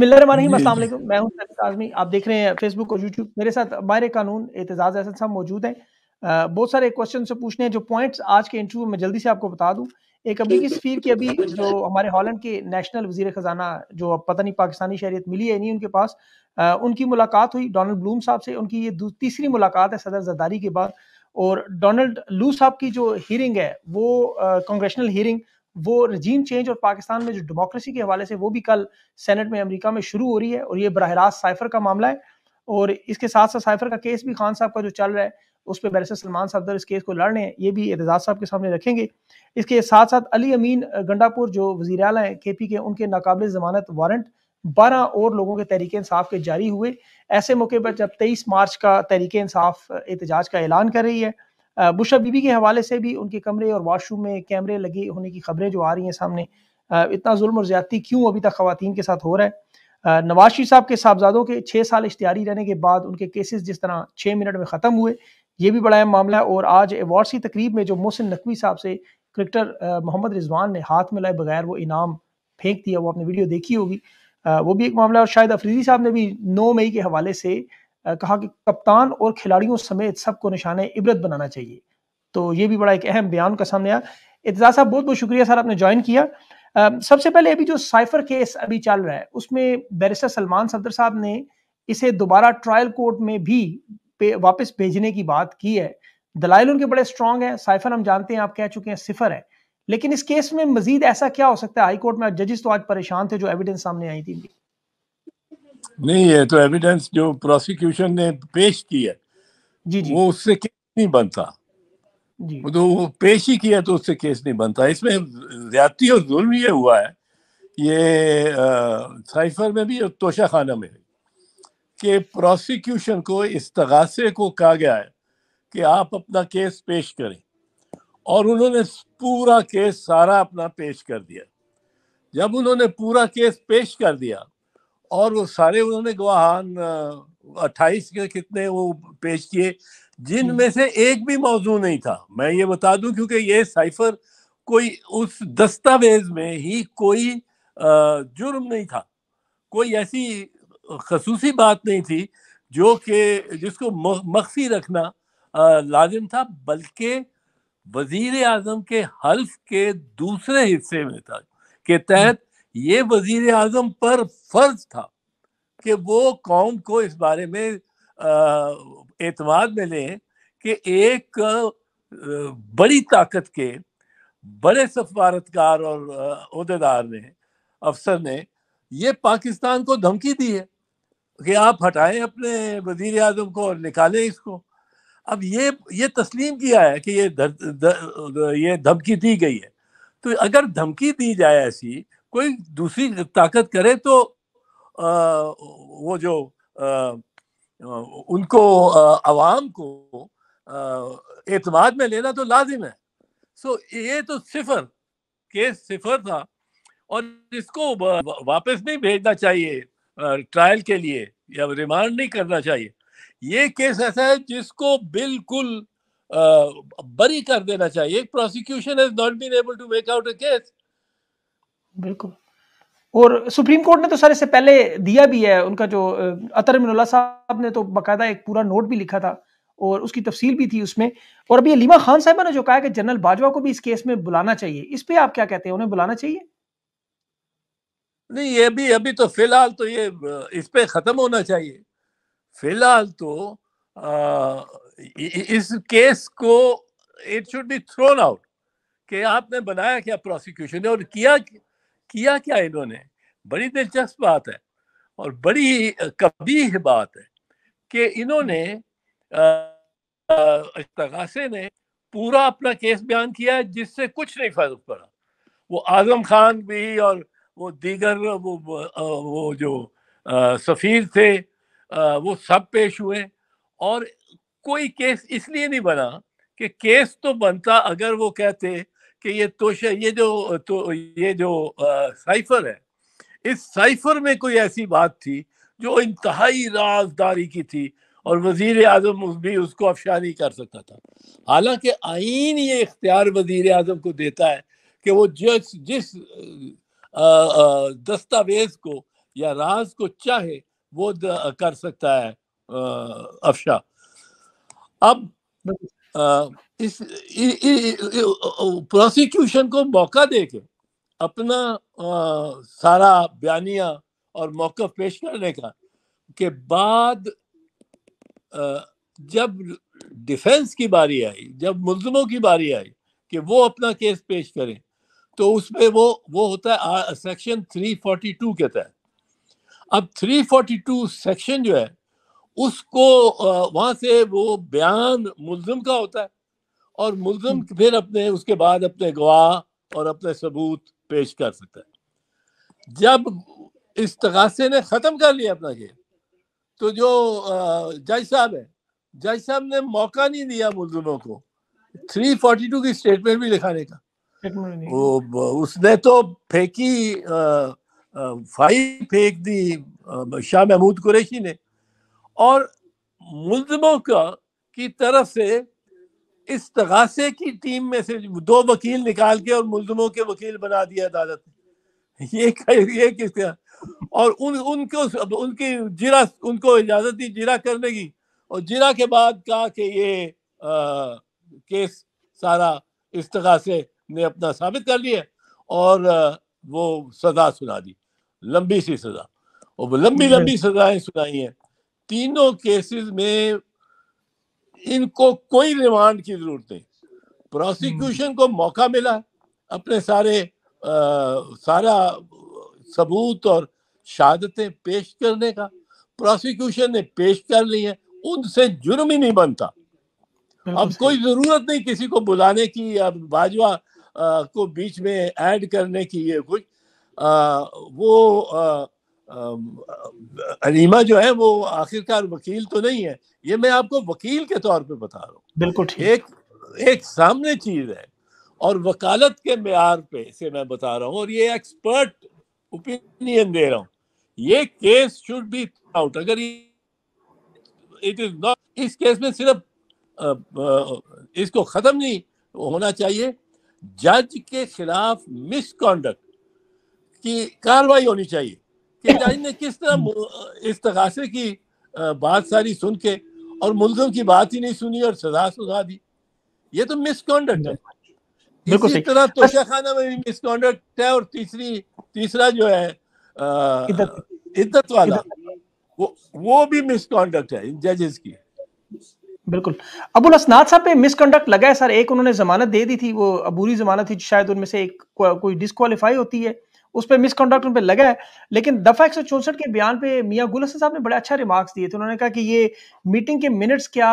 बिल्कुल मैं हूं आजमी आप देख रहे हैं फेसबुक और यूट्यूब मेरे साथ मायरे कानून एतजाज अहसन साहब मौजूद हैं बहुत सारे क्वेश्चन से पूछने हैं जो पॉइंट्स आज के इंटरव्यू में जल्दी से आपको बता दूं एक की स्फीर की अभी जो हमारे हॉलैंड के नेशनल वजीर ख़जाना जो अब पता नहीं पाकिस्तानी शहरीत मिली है नहीं उनके पास उनकी मुलाकात हुई डोनल्ड ब्लूम साहब से उनकी ये तीसरी मुलाकात है सदर जदारी के बाद और डोनल्ड लू साहब की जो हियरिंग है वो कॉन्ग्रेशनल हियरिंग वो रजीम चेंज और पाकिस्तान में जो डेमोक्रेसी के हवाले से वो भी कल सेनेट में अमेरिका में शुरू हो रही है और ये बरह रास्त साइफर का मामला है और इसके साथ साथ साइफर का केस भी खान साहब का जो चल रहा है उस पर बैरिस्टर सलमान सफदर इस केस को लड़ रहे हैं ये भी एतजाज साहब के सामने रखेंगे इसके साथ साथ अली अमीन गंडापुर जो वजी अल हैं के पी के उनके नाकबले जमानत वारंट बारह और लोगों के तहरीक इंसाफ के जारी हुए ऐसे मौके पर जब तेईस मार्च का तहरीक इंसाफ एहतजाज का ऐलान कर रही है बुशा बीबी के हवाले से भी उनके कमरे और वाशरूम में कैमरे लगे होने की खबरें जो आ रही हैं सामने इतना जुल्म और ज्यादती क्यों अभी तक खातन के साथ हो रहा है नवाज साहब के साहबजादों के छः साल इश्तियारी रहने के बाद उनके केसेस जिस तरह छः मिनट में ख़त्म हुए ये भी बड़ा अहम मामला है और आज एवार्ड्स की तकरीब में जो मोहसिन नकवी साहब से क्रिकेटर मोहम्मद रिजवान ने हाथ में लाए बगैर वो इनाम फेंक दिया वो आपने वीडियो देखी होगी वो भी एक मामला और शायद अफरीदी साहब ने भी नौ मई के हवाले से कहा कि कप्तान और खिलाड़ियों समेत सबको निशाने इबरत बनाना चाहिए तो ये भी बड़ा एक अहम बयान का सामने आया इतजाज साहब बहुत बहुत शुक्रिया सर आपने ज्वाइन किया सबसे पहले अभी जो साइफर केस अभी चल रहा है उसमें बैरिस्टर सलमान सदर साहब ने इसे दोबारा ट्रायल कोर्ट में भी वापस भेजने की बात की है दलाइल उनके बड़े स्ट्रांग है साइफर हम जानते हैं आप कह चुके हैं सिफर है लेकिन इस केस में मजीद ऐसा क्या हो सकता है हाई कोर्ट में जजेस तो आज परेशान थे जो एविडेंस सामने आई थी नहीं ये तो एविडेंस जो प्रोसिक्यूशन ने पेश की है जी जी वो उससे केस नहीं बनता जी तो वो पेश ही किया तो उससे केस नहीं बनता इसमें ज्यादती और जुल्म ये हुआ है ये आ, साइफर में भी और तोशा खाना में कि प्रोसिक्यूशन को इस तगासे को कहा गया है कि आप अपना केस पेश करें और उन्होंने पूरा केस सारा अपना पेश कर दिया जब उन्होंने पूरा केस पेश कर दिया और वो सारे उन्होंने गवाहान अट्ठाईस के कितने वो पेश किए जिनमें हम्म। से एक भी मौजू नहीं था मैं ये बता दूं क्योंकि ये साइफर कोई उस दस्तावेज में ही कोई जुर्म नहीं था कोई ऐसी खसूसी बात नहीं थी जो कि जिसको मख्फी रखना लाजिम था बल्कि वजीर आजम के हल्फ के दूसरे हिस्से में था के तहत हम्म। ये वजीर आजम पर फर्ज था कि वो कौम को इस बारे में एतमाद में लें कि एक बड़ी ताकत के बड़े सफारतकार और अहदेदार ने अफसर ने ये पाकिस्तान को धमकी दी है कि आप हटाएं अपने वजीर अजम को और निकालें इसको अब ये ये तस्लीम किया है कि ये दर, दर, दर, ये धमकी दी गई है तो अगर धमकी दी जाए ऐसी कोई दूसरी ताकत करे तो आ, वो जो आ, उनको आवाम को एतमाद में लेना तो लाजिम है सो ये तो सिफर केस सिफर था और इसको वापस नहीं भेजना चाहिए ट्रायल के लिए या रिमांड नहीं करना चाहिए ये केस ऐसा है जिसको बिल्कुल बरी कर देना चाहिए prosecution has not been able to make out a case बिल्कुल और सुप्रीम कोर्ट ने तो सर इससे पहले दिया भी है उनका जो अतर मिनोला साहब ने तो बाकायदा एक पूरा नोट भी लिखा था और उसकी तफसील भी थी उसमें और अभी लीमा खान साहब ने जो कहा कि जनरल बाजवा को भी इस केस में बुलाना चाहिए इस पे आप क्या कहते हैं उन्हें बुलाना चाहिए नहीं ये भी अभी तो फिलहाल तो ये इस पे खत्म होना चाहिए फिलहाल तो आ, इस केस को it should be thrown out कि आपने बनाया क्या प्रोसिक्यूशन ने और किया क्या? किया क्या इन्होंने बड़ी दिलचस्प बात है और बड़ी कभी बात है कि इन्होंने तगासे ने पूरा अपना केस बयान किया है जिससे कुछ नहीं फर्क पड़ा वो आजम खान भी और वो दीगर वो वो जो आ, सफ़ीर थे आ, वो सब पेश हुए और कोई केस इसलिए नहीं बना कि केस तो बनता अगर वो कहते कि ये तोशा ये जो तो ये जो आ, साइफर है इस साइफर में कोई ऐसी बात थी जो इंतहाई राजदारी की थी और वजीर आजम भी उसको अफशा नहीं कर सकता था हालांकि आइन ये इख्तियार वजीर आजम को देता है कि वो जिस जिस दस्तावेज को या राज को चाहे वो कर सकता है अफशा अब इस प्रोसिक्यूशन को मौका दे के अपना आ, सारा बयानिया और मौका पेश करने का के बाद आ, जब डिफेंस की बारी आई जब मुलजमों की बारी आई कि वो अपना केस पेश करें तो उसमें वो वो होता है सेक्शन 342 के तहत अब 342 सेक्शन जो है उसको वहां से वो बयान मुलजम का होता है और मुलजम हम्म। फिर अपने उसके बाद अपने गवाह और अपने सबूत पेश कर सकता है जब इस तकासे ने ख़त्म कर लिया अपना खेल तो जो जज साहब है जज साहब ने मौका नहीं दिया मुलजमों को 342 की स्टेटमेंट भी लिखाने का वो उसने तो फेंकी फाइल फेंक दी शाह महमूद कुरैशी ने और मुलमों का की तरफ से इस तगासे की टीम में से दो वकील निकाल के और मुलमों के वकील बना दिया अदालत ने ये ये किसका और उन उनको उनकी जिरा उनको इजाजत दी जिरा करने की और जिरा के बाद कहा कि ये आ, केस सारा इस तगासे ने अपना साबित कर लिया और आ, वो सजा सुना दी लंबी सी सजा और वो लंबी लंबी सजाएं सुनाई हैं तीनों केसेस में इनको कोई रिमांड की जरूरत नहीं प्रोसिक्यूशन हम्म। को मौका मिला अपने सारे आ, सारा सबूत और शहादतें पेश करने का प्रोसिक्यूशन ने पेश कर ली है उनसे जुर्म ही नहीं बनता अब कोई जरूरत नहीं किसी को बुलाने की या बाजवा को बीच में ऐड करने की ये कुछ आ, वो आ, अनीमा जो है वो आखिरकार वकील तो नहीं है ये मैं आपको वकील के तौर पे बता रहा हूँ बिल्कुल एक एक सामने चीज है और वकालत के मैार पे से मैं बता रहा हूँ और ये एक्सपर्ट ओपिनियन दे रहा हूँ ये केस शुड बी आउट अगर इट इज नॉट इस केस में सिर्फ इसको खत्म नहीं होना चाहिए जज के खिलाफ मिसकॉन्डक्ट की कार्रवाई होनी चाहिए कि जज ने किस तरह इस तकाशे की बात सारी सुन के और मुलगम की बात ही नहीं सुनी और सजा सुझा दी ये तो मिसकॉन्डक्ट है इसी तरह तोशा खाना में भी मिसकॉन्डक्ट है और तीसरी तीसरा जो है इद्दत वाला वो वो भी मिसकॉन्डक्ट है इन जजेस की बिल्कुल अबुल असनाद साहब पे मिसकंडक्ट लगा है सर एक उन्होंने जमानत दे दी थी वो अबूरी जमानत थी शायद उनमें से एक को, कोई डिसक्वालीफाई होती है उस पर मिसकंडक्ट उन पर लगा है लेकिन दफा एक के बयान पे मियाँ गुल हसन साहब ने बड़े अच्छा रिमार्क्स दिए थे उन्होंने कहा कि ये मीटिंग के मिनट्स क्या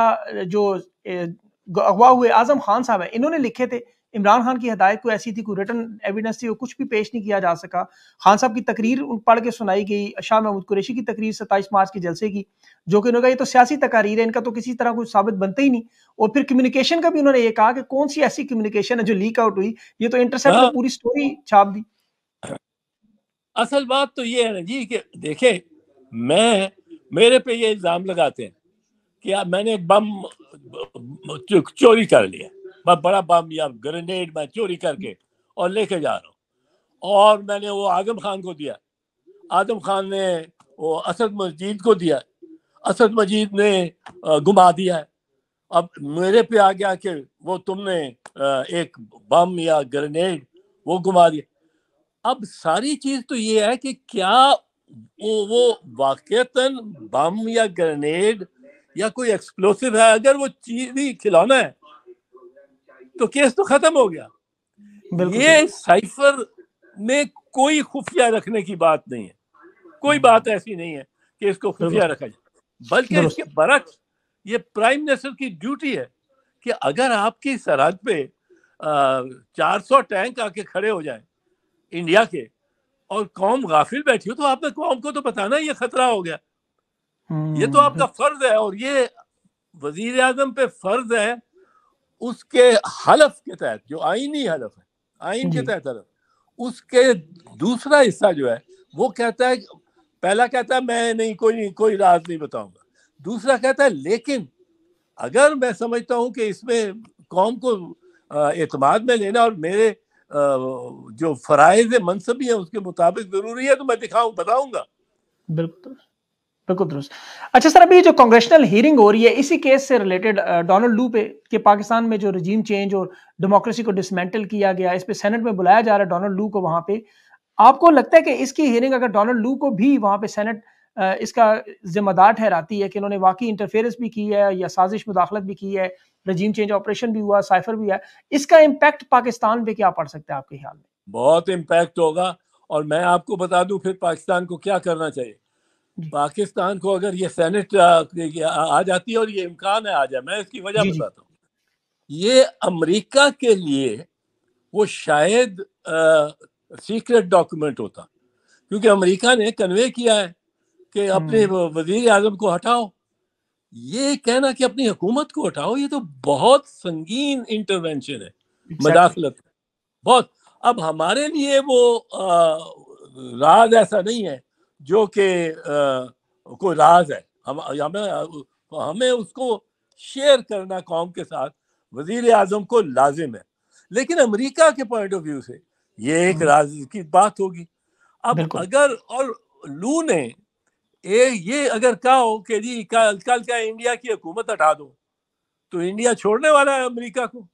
जो अगवा हुए आजम खान साहब हैं इन्होंने लिखे थे इमरान खान की हदायत कोई ऐसी थी कोई रिटर्न एविडेंस थी वो कुछ भी पेश नहीं किया जा सका खान साहब की तकरीर पढ़ के सुनाई गई शाह महमूद कुरेशी की तकरीर सत्ताईस मार्च के जलसे की जो कि उन्होंने कहा ये तो सियासी तकारीर है इनका तो किसी तरह कुछ साबित बनता ही नहीं और फिर कम्युनिकेशन का भी उन्होंने ये कहा कि कौन सी ऐसी कम्युनिकेशन है जो लीक आउट हुई ये तो इंटरसेप्ट हाँ। पूरी स्टोरी छाप दी असल बात तो ये है ना जी कि देखे मैं मेरे पे ये इल्ज़ाम लगाते हैं कि आप मैंने बम चोरी कर लिया मैं बड़ा बम या ग्रेनेड मैं चोरी करके और लेके जा रहा हूँ और मैंने वो आजम खान को दिया आजम खान ने वो असद मजीद को दिया असद मजीद ने घुमा दिया है अब मेरे पे आ गया कि वो तुमने एक बम या ग्रेनेड वो घुमा दिया अब सारी चीज तो ये है कि क्या वो वो वाकता तो बम या ग्रेनेड या कोई एक्सप्लोसिव है अगर वो चीज ही खिलौना है तो केस तो खत्म हो गया ये साइफर में कोई खुफिया रखने की बात नहीं है कोई हम्म। बात ऐसी नहीं है कि इसको खुफिया रखा जाए बल्कि इसके बरक्स ये प्राइम मिनिस्टर की ड्यूटी है कि अगर आपकी सरहद पे चार सौ टैंक आके खड़े हो जाए इंडिया के और कौम गाफिल बैठी हो तो आपने कौम को तो बताना ये खतरा हो गया ये तो आपका हम्म। फर्ज है और ये वजीर आजम पे फर्ज है उसके हलफ के तहत जो आईनी हलफ है आइन के तहत हलफ उसके दूसरा हिस्सा जो है वो कहता है पहला कहता है मैं नहीं कोई नहीं कोई राज नहीं बताऊंगा दूसरा कहता है लेकिन अगर मैं समझता हूं कि इसमें कौम को एतमाद में लेना और मेरे जो फ़राइज मनसबी है उसके मुताबिक ज़रूरी है तो मैं दिखाऊँ बताऊंगा बिल्कुल दुरुस्त अच्छा सर अभी जो कांग्रेशनल हियरिंग हो रही है इसी केस से रिलेटेड डोनाल्ड लू पे कि पाकिस्तान में जो रजीम चेंज और डेमोक्रेसी को डिसमेंटल किया गया इस पे सेनेट में बुलाया जा रहा है डोनाल्ड लू को वहां पे आपको लगता है कि इसकी हियरिंग अगर डोनाल्ड लू को भी वहां पे सेनेट इसका जिम्मेदार ठहराती है कि इन्होंने वाकई इंटरफेरेंस भी की है या साजिश मुदाखलत भी की है रजीम चेंज ऑपरेशन भी हुआ साइफर भी है इसका इम्पैक्ट पाकिस्तान पे क्या पड़ सकता है आपके ख्याल में बहुत इम्पैक्ट होगा और मैं आपको बता दूं फिर पाकिस्तान को क्या करना चाहिए पाकिस्तान को अगर ये सेनेट आ जाती है और ये इम्कान है आ जाए मैं इसकी वजह बताता हूँ ये अमेरिका के लिए वो शायद सीक्रेट डॉक्यूमेंट होता क्योंकि अमेरिका ने कन्वे किया है कि अपने हम्म। वजीर आजम को हटाओ ये कहना कि अपनी हुकूमत को हटाओ ये तो बहुत संगीन इंटरवेंशन है मदाखलत बहुत अब हमारे लिए वो आ, राज ऐसा नहीं है जो कि कोई राज है हम हमें हमें उसको शेयर करना कौम के साथ वजीर आजम को लाजिम है लेकिन अमेरिका के पॉइंट ऑफ व्यू से ये एक हम्म। राज की बात होगी अब अगर और लू ने ए, ये अगर कहो कि जी कल कल क्या इंडिया की हुकूमत हटा दो तो इंडिया छोड़ने वाला है अमेरिका को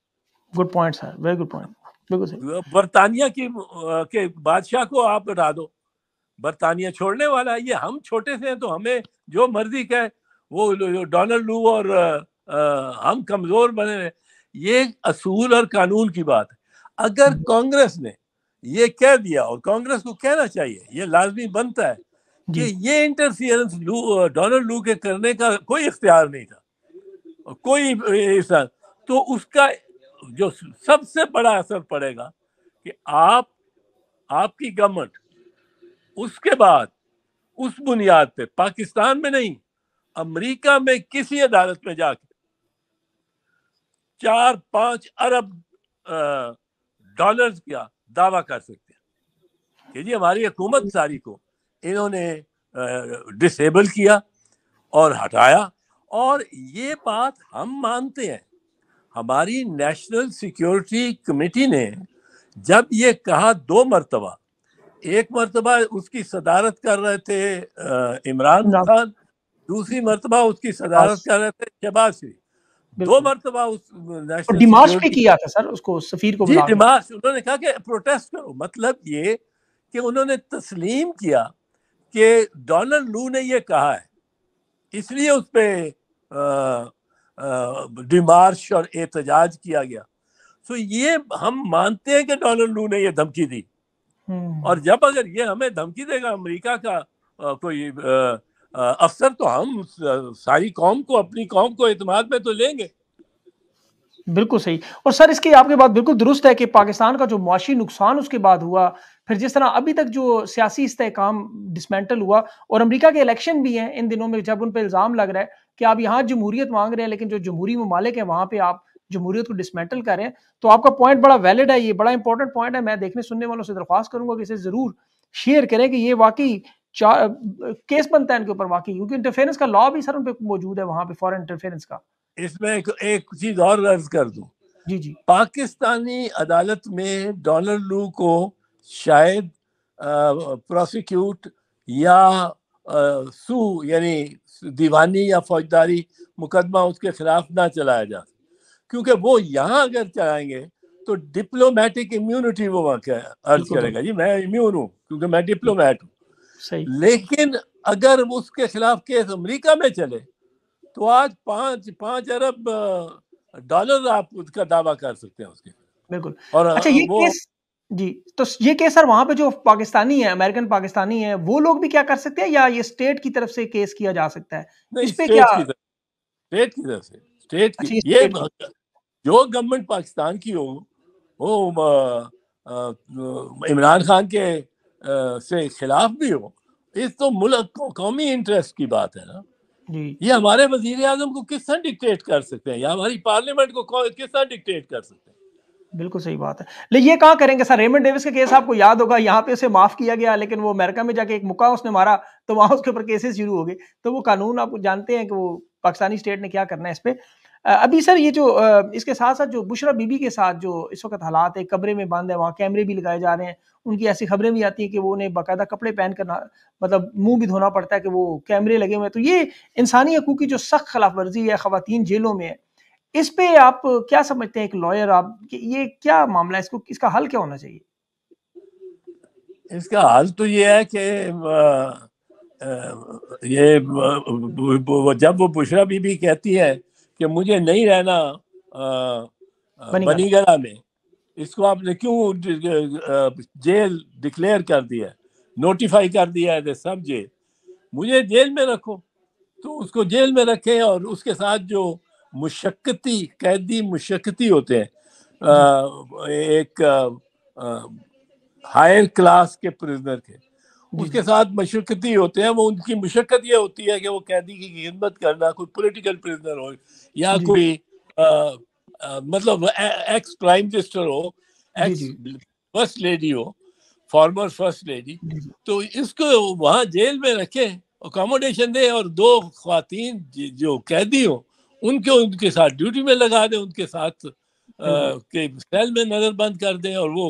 good point sir very good point बिल्कुल बरतानिया की के बादशाह को आप हटा दो बरतानिया छोड़ने वाला है ये हम छोटे से हैं तो हमें जो मर्जी कहे वो डोनाल्ड लू और आ, हम कमजोर बने हैं ये असूल और कानून की बात है अगर हम्म। कांग्रेस ने ये कह दिया और कांग्रेस को कहना चाहिए ये लाजमी बनता है कि ये इंटरफियरेंस लू डोनाल्ड लू के करने का कोई इख्तियार नहीं था कोई ऐसा तो उसका जो सबसे बड़ा असर पड़ेगा कि आप आपकी गवर्नमेंट उसके बाद उस बुनियाद पे पाकिस्तान में नहीं अमेरिका में किसी अदालत में जाके चार पांच अरब डॉलर्स का दावा कर सकते हैं कि जी हमारी हुकूमत सारी को इन्होंने डिसेबल किया और हटाया और ये बात हम मानते हैं हमारी नेशनल सिक्योरिटी कमेटी ने जब ये कहा दो मरतबा एक मरतबा उसकी सदारत कर रहे थे इमरान खान दूसरी मरतबा उसकी सदारत कर रहे थे शहबाज शरीफ दो मरतबा उस नेशनल भी किया था सर उसको सफीर को जी डिमाश उन्होंने कहा कि प्रोटेस्ट करो मतलब ये कि उन्होंने तस्लीम किया कि डोनल्ड लू ने ये कहा है इसलिए उस पर डिमार्श और एहतजाज किया गया तो ये हम मानते हैं कि डोनल्ड लू ने ये धमकी दी हम्म। और जब अगर ये हमें धमकी देगा अमेरिका का आ, कोई अफसर तो हम सारी कौम को अपनी कौम को एतमाद में तो लेंगे बिल्कुल सही और सर इसकी आपके बात बिल्कुल दुरुस्त है कि पाकिस्तान का जो मुआशी नुकसान उसके बाद हुआ फिर जिस तरह अभी तक जो सियासी इस्तेकाम डिसमेंटल हुआ और अमेरिका के इलेक्शन भी हैं इन दिनों में जब उन पर इल्ज़ाम लग रहा है कि आप यहाँ जमहूरियत मांग रहे हैं लेकिन जो जमहूरी ममालिक है वहाँ पर आप जमहूरियत को डिसमेंटल करें तो आपका पॉइंट बड़ा वैलिड है ये बड़ा इंपॉर्टेंट पॉइंट है मैं देखने सुनने वालों से दरख्वास्त करूंगा कि इसे ज़रूर शेयर करें कि ये वाकई केस बनता है इनके ऊपर वाकई क्योंकि इंटरफेरेंस का लॉ भी सर उन पर मौजूद है वहाँ पे फॉरन इंटरफेरेंस का इसमें एक, एक चीज और अर्ज कर दू जी जी पाकिस्तानी अदालत में डॉलर लू को शायद प्रोसिक्यूट या आ, सू यानी दीवानी या फौजदारी मुकदमा उसके खिलाफ ना चलाया जा क्योंकि वो यहाँ अगर चलाएंगे तो डिप्लोमेटिक इम्यूनिटी वो वहाँ अर्ज करेगा जी मैं इम्यून हूँ क्योंकि मैं डिप्लोमेट हूँ लेकिन अगर उसके खिलाफ केस अमेरिका में चले तो आज पांच पांच अरब डॉलर आप उसका दावा कर सकते हैं उसके बिल्कुल और अच्छा ये वो, केस जी तो ये केस सर वहां पे जो पाकिस्तानी है अमेरिकन पाकिस्तानी है वो लोग भी क्या कर सकते हैं या ये स्टेट की तरफ से केस किया जा सकता है इस पे क्या स्टेट की तरफ से स्टेट की अच्छा, ये जो गवर्नमेंट पाकिस्तान की हो वो इमरान खान के आ, से खिलाफ भी हो इस तो मुल्क कौमी इंटरेस्ट की बात है ना ये हमारे वजीर आजम को किस तरह डिक्टेट कर सकते हैं या हमारी पार्लियामेंट को किस तरह डिक्टेट कर सकते हैं बिल्कुल सही बात है लेकिन ये कहाँ करेंगे सर रेमंड डेविस का केस आपको याद होगा यहाँ पे उसे माफ किया गया लेकिन वो अमेरिका में जाके एक मुका उसने मारा तो वहां उसके ऊपर केसेस शुरू हो गए तो वो कानून आप जानते हैं कि वो पाकिस्तानी स्टेट ने क्या करना है इस पर अभी सर ये जो इसके साथ साथ जो बुशरा बीबी के साथ जो इस वक्त हालात है कमरे में बंद है वहाँ कैमरे भी लगाए जा रहे हैं उनकी ऐसी खबरें भी आती हैं कि वो उन्हें बाकायदा कपड़े पहन करना मतलब मुंह भी धोना पड़ता है कि वो कैमरे लगे हुए हैं तो ये इंसानी हकूक की जो सख्त खिलाफ वर्जी है खातन जेलों में है इस पे आप क्या समझते हैं एक लॉयर आप कि ये क्या मामला है इसको इसका हल क्या होना चाहिए इसका हल तो ये है कि ये जब वो बुशरा बीबी कहती है कि मुझे नहीं रहना बनीगरा में इसको आपने क्यों जेल डिक्लेयर कर दिया नोटिफाई कर दिया है सब जेल मुझे जेल में रखो तो उसको जेल में रखें और उसके साथ जो मुशक्कती कैदी मुशक्कती होते हैं आ, एक हायर क्लास के प्रिजनर के उसके साथ मशक्कती होते हैं वो उनकी मशक्कत ये होती है कि वो कैदी की खिदमत करना कोई पॉलिटिकल प्रिजनर हो या कोई आ, आ, मतलब एक्स प्राइम मिनिस्टर हो एक्स फर्स्ट लेडी हो फॉर्मर फर्स्ट लेडी तो इसको वहाँ जेल में रखें अकोमोडेशन दें और दो खातन जो कैदी हो उनके उनके साथ ड्यूटी में लगा दें उनके साथ आ, के सेल में नज़र बंद कर दें और वो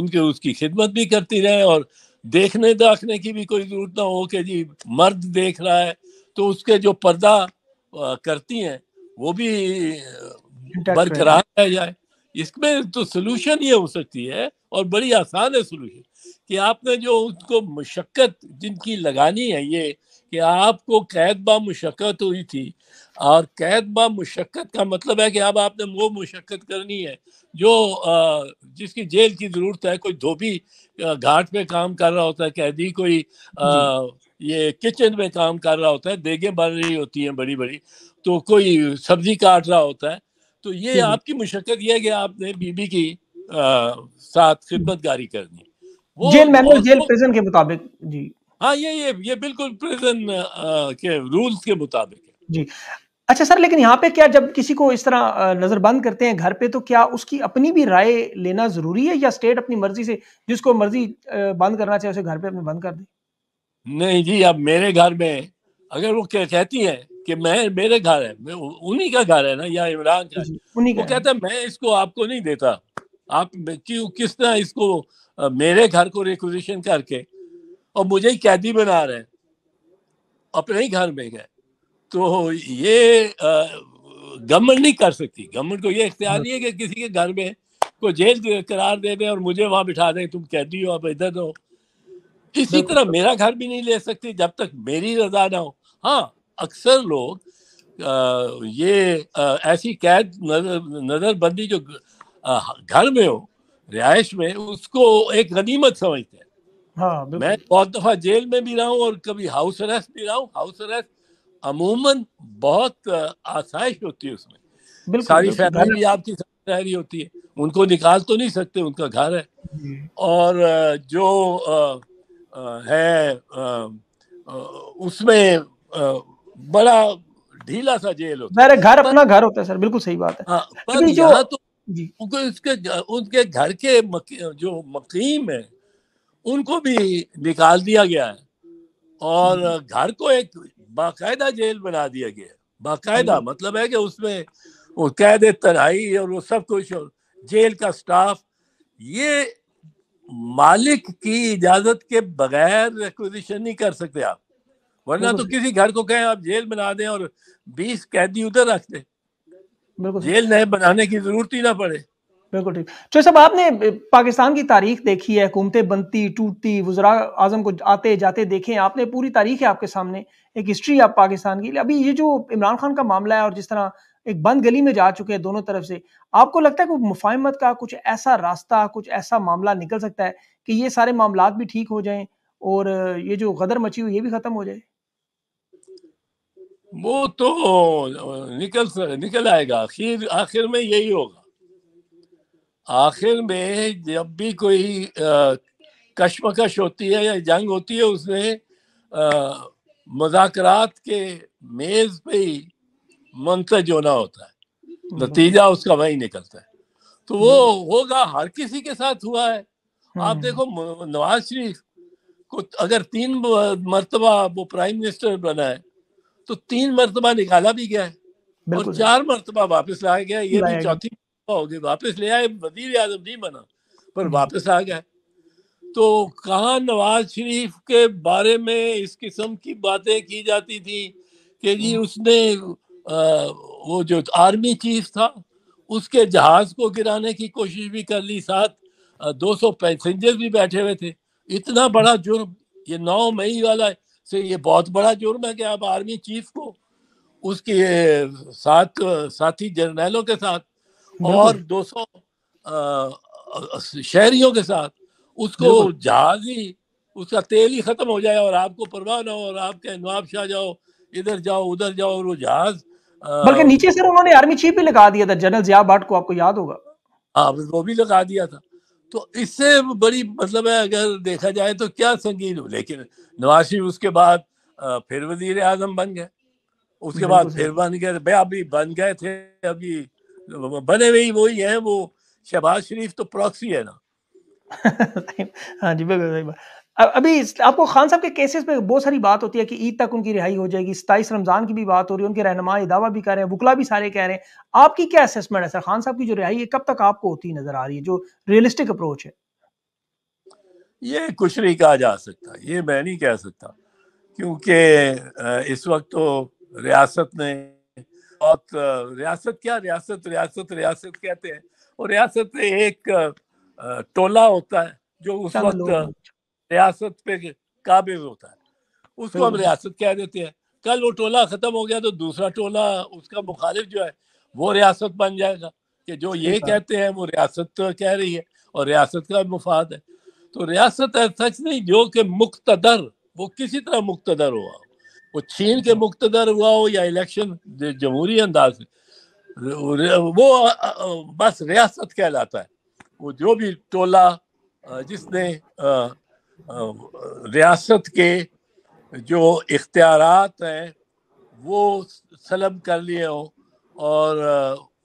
उनके उसकी खिदमत भी करती रहें और देखने दाखने की भी कोई जरूरत ना हो कि जी मर्द देख रहा है तो उसके जो पर्दा करती हैं वो भी बरकरार रह जाए इसमें तो सोल्यूशन ये हो सकती है और बड़ी आसान है सोल्यूशन कि आपने जो उसको मशक्क़त जिनकी लगानी है ये कि आपको कैद बा मशक्क़त हुई थी और कैद बा मुशक्क़त का मतलब है कि अब आपने वो मुशक्क़त करनी है जो जिसकी जेल की ज़रूरत है कोई धोबी घाट पे काम कर रहा होता है कैदी कोई ये किचन में काम कर रहा होता है देगें बन रही होती हैं बड़ी बड़ी तो कोई सब्जी काट रहा होता है तो ये आपकी मुशक्क़त यह है कि आपने बीबी की आ, साथ खिदमतगारी करनी जेल मैनुअल मतलब जेल प्रिजन के मुताबिक जी हाँ ये ये ये बिल्कुल प्रिजन के रूल्स के मुताबिक है जी अच्छा सर लेकिन यहाँ पे क्या जब किसी को इस तरह नज़रबंद करते हैं घर पे तो क्या उसकी अपनी भी राय लेना ज़रूरी है या स्टेट अपनी मर्जी से जिसको मर्जी बंद करना चाहे उसे घर पे अपने बंद कर दे नहीं जी अब मेरे घर में अगर वो कहती है कि मैं मेरे घर है उन्हीं का घर है ना या इमरान का उन्हीं का कहता है मैं इसको आपको नहीं देता आप क्यों किस तरह इसको मेरे घर को रिक्विजिशन करके और मुझे कैदी बना रहे अपने ही घर में गए तो ये गवर्नमेंट नहीं कर सकती गवर्नमेंट को ये इख्तियार हाँ। नहीं है कि किसी के घर में को जेल करार दे दें और मुझे वहां बिठा दें तुम कैदी हो आप इधर हो इसी तरह मेरा घर भी नहीं ले सकती जब तक मेरी रजा ना हो हाँ अक्सर लोग आ, ये आ, ऐसी कैद नजर नज़रबंदी जो घर में हो रिहाइश में उसको एक गनीमत समझते हैं हाँ, मैं बहुत दफा जेल में भी रहा हूँ और कभी हाउस अरेस्ट भी रहा हूँ हाउस अरेस्ट अमूमन बहुत आसाइश होती है उसमें सारी फैमिली आपकी रही होती है उनको निकाल तो नहीं सकते उनका घर है और जो है उसमें बड़ा ढीला सा जेल होता है घर अपना घर होता है सर बिल्कुल सही बात है आ, हाँ, पर जो तो उनको उसके उनके घर के जो मकीम है उनको भी निकाल दिया गया है और घर को एक बाकायदा जेल बना दिया गया बाकायदा हम्म। मतलब है कि उसमें वो कैद तनाई और वो सब कुछ और जेल का स्टाफ ये मालिक की इजाजत के बगैर रिक्विजिशन नहीं कर सकते आप वरना तो किसी घर को कहें आप जेल बना दें और 20 कैदी उधर रख दें जेल नए बनाने की जरूरत ही ना पड़े बिल्कुल ठीक चलो तो सब आपने पाकिस्तान की तारीख देखी है हुकूमतें बनती टूटती वजरा आजम को आते जाते देखे आपने पूरी तारीख है आपके सामने एक हिस्ट्री आप पाकिस्तान की अभी ये जो इमरान खान का मामला है और जिस तरह एक बंद गली में जा चुके हैं दोनों तरफ से आपको लगता है कि मुफाहमत का कुछ ऐसा रास्ता कुछ ऐसा मामला निकल सकता है कि ये सारे मामला भी ठीक हो जाएं और ये जो गदर मची हुई ये भी खत्म हो जाए वो तो निकल निकल आएगा आखिर आखिर में यही होगा आखिर में जब भी कोई कश्मकश होती है या जंग होती है उसमें मुजाकरात के मेज पे ही मंतज होना होता है हम्म। नतीजा उसका वही निकलता है तो वो हम्म। होगा हर किसी के साथ हुआ है आप हम्म। देखो नवाज शरीफ को अगर तीन मरतबा वो प्राइम मिनिस्टर बना है तो तीन मरतबा निकाला भी गया है और चार मरतबा वापस लाया गया ये भी चौथी हो गई वापस ले आए वजीर आजम नहीं बना पर हम्म। वापस आ गया तो कहा नवाज शरीफ के बारे में इस किस्म की बातें की जाती थी कि जी हम्म। उसने आ, वो जो आर्मी चीफ था उसके जहाज को गिराने की कोशिश भी कर ली साथ दो सौ पैसेंजर भी बैठे हुए थे इतना बड़ा जुर्म ये नौ मई वाला से ये बहुत बड़ा जुर्म है कि आप आर्मी चीफ को उसके साथ साथी जर्नैलों के साथ और 200 सौ शहरियों के साथ उसको जहाज ही उसका तेल ही खत्म हो जाए और आपको परवाह ना हो और आप कहें नवाब शाह जाओ इधर जाओ उधर जाओ और वो जहाज बल्कि नीचे सर उन्होंने आर्मी चीफ भी लगा दिया था जनरल जिया भट्ट को आपको याद होगा हाँ वो भी लगा दिया था तो इससे बड़ी मतलब है अगर देखा जाए तो क्या संगीन हो लेकिन नवाज शरीफ उसके बाद फिर वजीर आजम बन गए उसके बाद फिर बन गए भाई अभी बन गए थे अभी बने हुए ही वही है वो शहबाज शरीफ तो प्रॉक्सी है ना हाँ जी बिल्कुल सही बात अभी आपको खान साहब के केसेस पे बहुत सारी बात होती है कि ईद तक उनकी रिहाई हो जाएगी सताईस रमजान की भी बात हो रही है उनके रहनुमा दावा भी कर रहे हैं बुकला भी सारे कह रहे हैं आपकी क्या असेसमेंट है सर खान साहब की जो रिहाई है कब तक आपको होती नजर आ रही है जो रियलिस्टिक अप्रोच है ये कुछ नहीं कहा जा सकता ये मैं नहीं कह सकता क्योंकि इस वक्त तो रियासत ने और रियासत क्या रियासत रियासत रियासत कहते हैं और रियासत एक टोला होता है जो उस वक्त रियासत पे काबिज होता है उसको हम रियासत कह देते हैं कल वो टोला ख़त्म हो गया तो दूसरा टोला उसका मुखालिफ जो है वो रियासत बन जाएगा कि जो ये कहते हैं वो रियासत तो कह रही है और रियासत का मुफाद है तो रियासत सच नहीं जो कि मुख्तर वो किसी तरह मुख्तर हुआ वो छीन के मुख्तर हुआ हो या इलेक्शन जमहूरी अंदाज में वो बस रियासत कहलाता है वो जो भी टोला जिसने रियासत के जो इख्तियार हैं वो सलम कर लिए हो और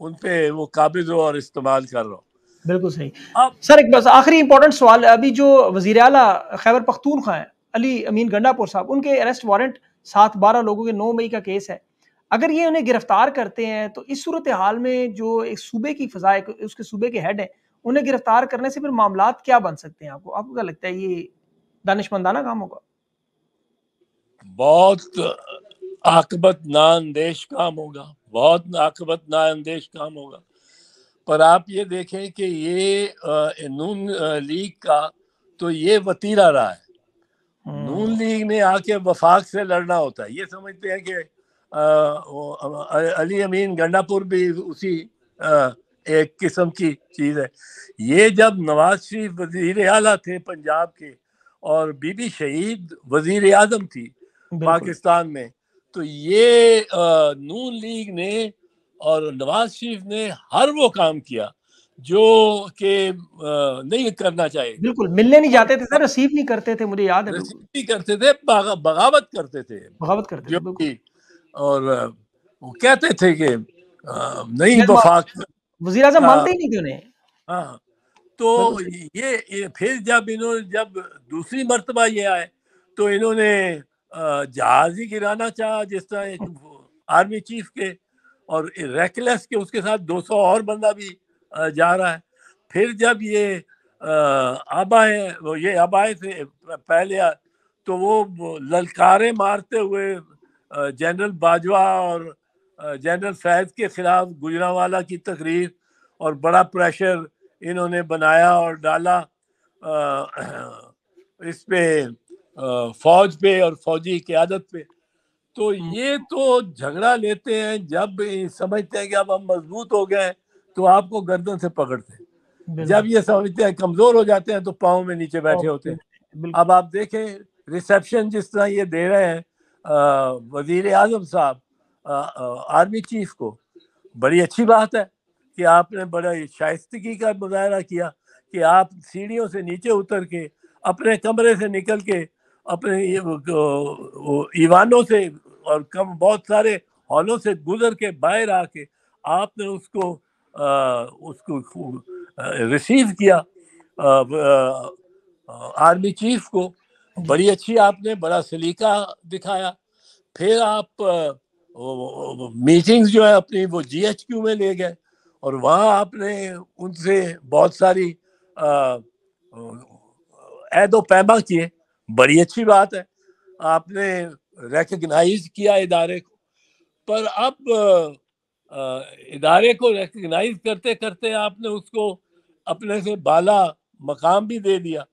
उन पर वो काबिज हो और इस्तेमाल कर रहा हो बिल्कुल सही आप सर एक बस आखिरी इंपॉर्टेंट सवाल अभी जो वजीर अला खैबर पख्तूनख्वा हैं अली अमीन गंडापुर साहब उनके अरेस्ट वारंट सात बारह लोगों के नौ मई का केस है अगर ये उन्हें गिरफ्तार करते हैं तो इस सूरत हाल में जो एक सूबे की फजाए उसके सूबे के हेड हैं उन्हें गिरफ्तार करने से फिर मामला क्या बन सकते हैं आपको आपको क्या लगता है ये दानिशमंदाना काम होगा बहुत आकबत नानदेश काम होगा बहुत आकबत नानदेश काम होगा पर आप ये देखें कि ये नून लीग का तो ये वतीरा रहा है हम्म। नून लीग ने आके वफाक से लड़ना होता है ये समझते हैं कि अली अमीन गंडापुर भी उसी आ, एक किस्म की चीज़ है ये जब नवाज शरीफ वजीर अला थे पंजाब के और बीबी शहीद वजीर आजम थी पाकिस्तान में तो ये नून लीग ने और नवाज शरीफ ने हर वो काम किया जो के नहीं करना चाहिए बिल्कुल मिलने नहीं जाते थे सर रिसीव नहीं करते थे मुझे याद है रिसीव नहीं करते थे बगावत करते थे बगावत करते जो थे और वो कहते थे कि नहीं वफाक वजीर आजम हाँ। मानते ही नहीं थे उन्हें हाँ तो, तो ये, ये फिर जब इन्होंने जब दूसरी मरतबा ये आए तो इन्होंने जहाज ही गिराना चाह जिस तरह आर्मी चीफ के और रेकलेस के उसके साथ 200 और बंदा भी जा रहा है फिर जब ये आबाए ये आबाए थे पहले तो वो ललकारे मारते हुए जनरल बाजवा और जनरल फैज के खिलाफ गुजरावाला की तकरीर और बड़ा प्रेशर इन्होंने बनाया और डाला इस पे फौज पे और फौजी क्यादत पे तो ये तो झगड़ा लेते हैं जब समझते हैं कि अब हम मजबूत हो गए हैं तो आपको गर्दन से पकड़ते जब ये समझते हैं कमजोर हो जाते हैं तो पाओ में नीचे बैठे होते हैं अब आप देखें रिसेप्शन जिस तरह ये दे रहे हैं वजीर आजम साहब आर्मी चीफ को बड़ी अच्छी बात है कि आपने बड़ा शाइस्तगी का मुजाहरा किया कि आप सीढ़ियों से नीचे उतर के अपने कमरे से निकल के अपने ईवानों से और कम बहुत सारे हॉलों से गुजर के बाहर आके आपने उसको उसको रिसीव किया आर्मी चीफ को बड़ी अच्छी आपने बड़ा सलीका दिखाया फिर आप मीटिंग्स जो है अपनी वो जीएचक्यू में ले गए और वहाँ आपने उनसे बहुत सारी ऐदो पैमा किए बड़ी अच्छी बात है आपने रेकग्नाइज किया इदारे को पर अब इदारे को रिकग्नाइज करते करते आपने उसको अपने से बाला मकाम भी दे दिया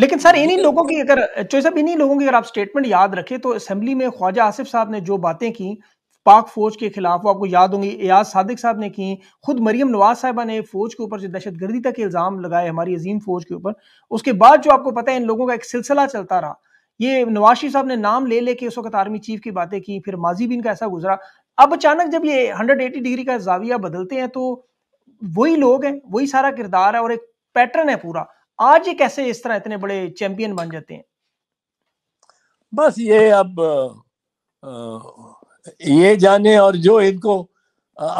लेकिन सर इन्हीं लोगों की अगर चोई साहब इन्हीं लोगों की अगर आप स्टेटमेंट याद रखें तो असेंबली में ख्वाजा आसिफ साहब ने जो बातें की पाक फौज के खिलाफ वो आपको याद होंगी एयाज सादिक साहब ने की खुद मरियम नवाज साहिबा ने फौज के ऊपर जो दहशत गर्दी तक इल्ज़ाम लगाए हमारी अजीम फौज के ऊपर उसके बाद जो आपको पता है इन लोगों का एक सिलसिला चलता रहा ये नवाज साहब ने नाम ले लेके उस वक्त आर्मी चीफ की बातें की फिर माजी भी इनका ऐसा गुजरा अब अचानक जब ये 180 डिग्री का जाविया बदलते हैं तो वही लोग हैं वही सारा किरदार है और एक पैटर्न है पूरा आज ये कैसे इस तरह इतने बड़े चैंपियन बन जाते हैं बस ये अब ये जाने और जो इनको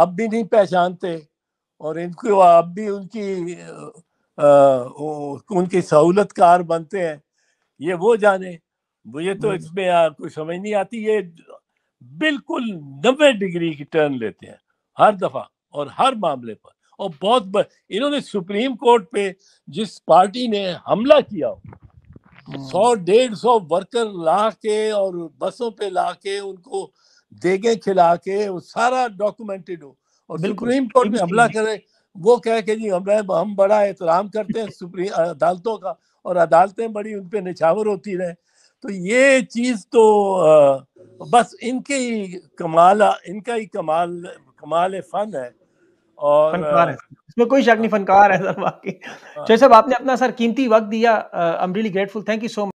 अब भी नहीं पहचानते और इनको अब भी उनकी उनकी सहूलत कार बनते हैं ये वो जाने मुझे तो हम्म। इसमें कुछ समझ नहीं आती ये बिल्कुल नब्बे डिग्री की टर्न लेते हैं हर दफा और हर मामले पर और बहुत ब... इन्होंने सुप्रीम कोर्ट पे जिस पार्टी ने हमला किया हाँ। सौ डेढ़ सौ वर्कर ला के और बसों पे ला के उनको देगे खिला के वो सारा डॉक्यूमेंटेड हो और सुप्रीम कोर्ट में हमला करे वो कह के जी हम हम बड़ा एहतराम करते हैं सुप्रीम अदालतों का और अदालतें बड़ी उन पर निछावर होती रहे तो ये चीज़ तो बस इनके ही कमाल इनका ही कमाल कमाल फन है और फनकार है इसमें कोई शक नहीं फनकार है सर बाकी हाँ। चलिए सब आपने अपना सर कीमती वक्त दिया I am really grateful thank you so much